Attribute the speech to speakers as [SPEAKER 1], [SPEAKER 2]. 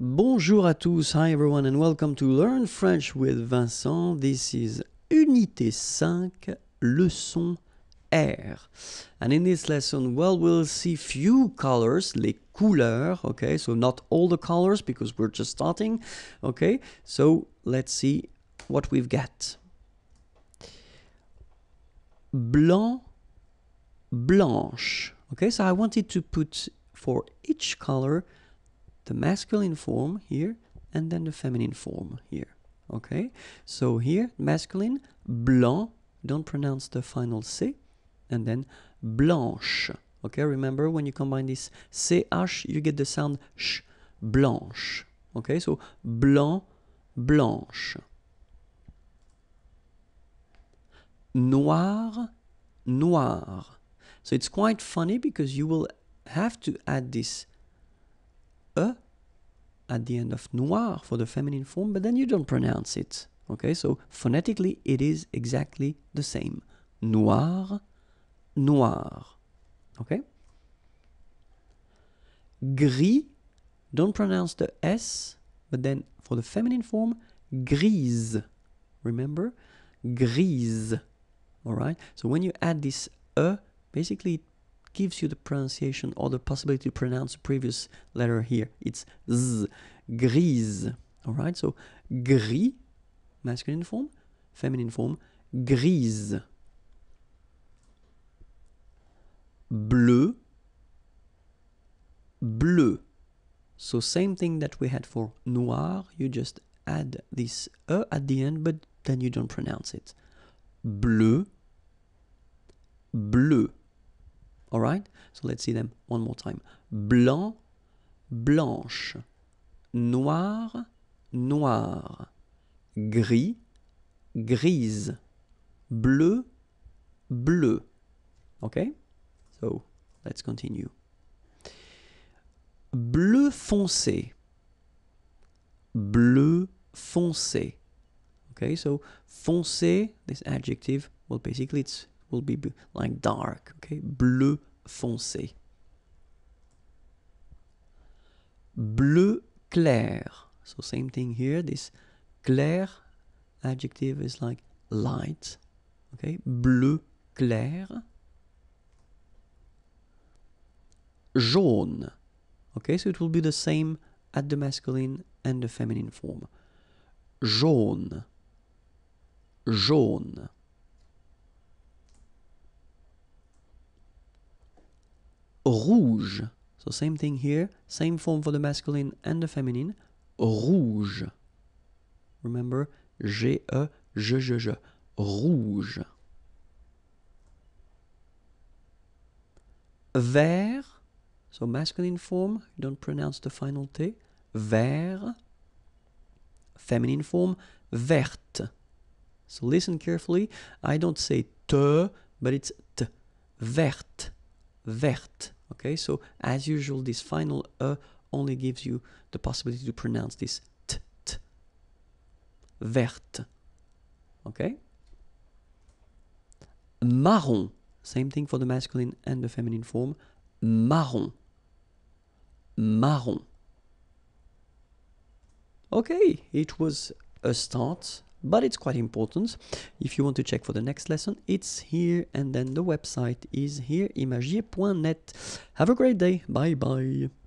[SPEAKER 1] Bonjour à tous, hi everyone and welcome to Learn French with Vincent. This is Unité 5, leçon R. And in this lesson, well, we'll see few colors, les couleurs, okay? So not all the colors because we're just starting, okay? So let's see what we've got. Blanc, blanche, okay? So I wanted to put for each color the masculine form here and then the feminine form here. Okay, so here masculine, blanc, don't pronounce the final C, and then blanche. Okay, remember when you combine this CH, you get the sound sh, blanche. Okay, so blanc, blanche. Noir, noir. So it's quite funny because you will have to add this E at the end of noir for the feminine form, but then you don't pronounce it. Okay, so phonetically it is exactly the same. Noir, noir. Okay? Gris, don't pronounce the S, but then for the feminine form, grise. Remember? Grise. Alright? So when you add this E, basically it gives you the pronunciation or the possibility to pronounce the previous letter here. It's z, grise. All right, so gris, masculine form, feminine form, grise. Bleu, bleu. So same thing that we had for noir, you just add this e at the end, but then you don't pronounce it. Bleu, bleu. All right? So let's see them one more time. Blanc, blanche. Noir, noir. Gris, grise. Bleu, bleu. Okay? So let's continue. Bleu foncé. Bleu foncé. Okay, so foncé, this adjective, well, basically it's will be like dark, okay? Bleu foncé. Bleu clair. So same thing here. This clair adjective is like light. Okay, bleu clair. Jaune. Okay, so it will be the same at the masculine and the feminine form. Jaune. Jaune. rouge. So same thing here, same form for the masculine and the feminine, rouge. Remember, G-E, je, je, je, rouge. Vert, so masculine form, don't pronounce the final T, vert. Feminine form, verte. So listen carefully, I don't say te, but it's t, verte. vert. Okay, so as usual, this final e only gives you the possibility to pronounce this t, t vert. Okay? Marron. Same thing for the masculine and the feminine form. Marron. Marron. Okay, it was a start but it's quite important if you want to check for the next lesson it's here and then the website is here imagier.net have a great day bye bye